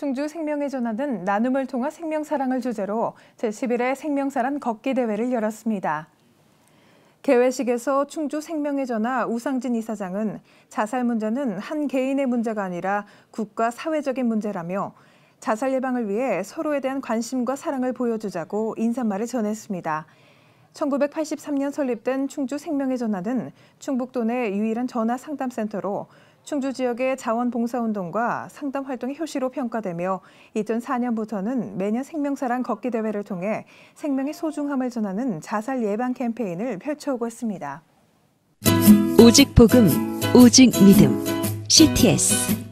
충주 생명의 전하는 나눔을 통한 생명사랑을 주제로 제11회 생명사랑 걷기 대회를 열었습니다. 개회식에서 충주 생명의 전화 우상진 이사장은 자살 문제는 한 개인의 문제가 아니라 국가 사회적인 문제라며 자살 예방을 위해 서로에 대한 관심과 사랑을 보여주자고 인사말을 전했습니다. 1983년 설립된 충주 생명의 전화는 충북도 내 유일한 전화 상담센터로 충주 지역의 자원봉사운동과 상담 활동이 효시로 평가되며 2004년부터는 매년 생명사랑 걷기 대회를 통해 생명의 소중함을 전하는 자살 예방 캠페인을 펼쳐오고 있습니다. 오직 복음, 오직 믿음. CTS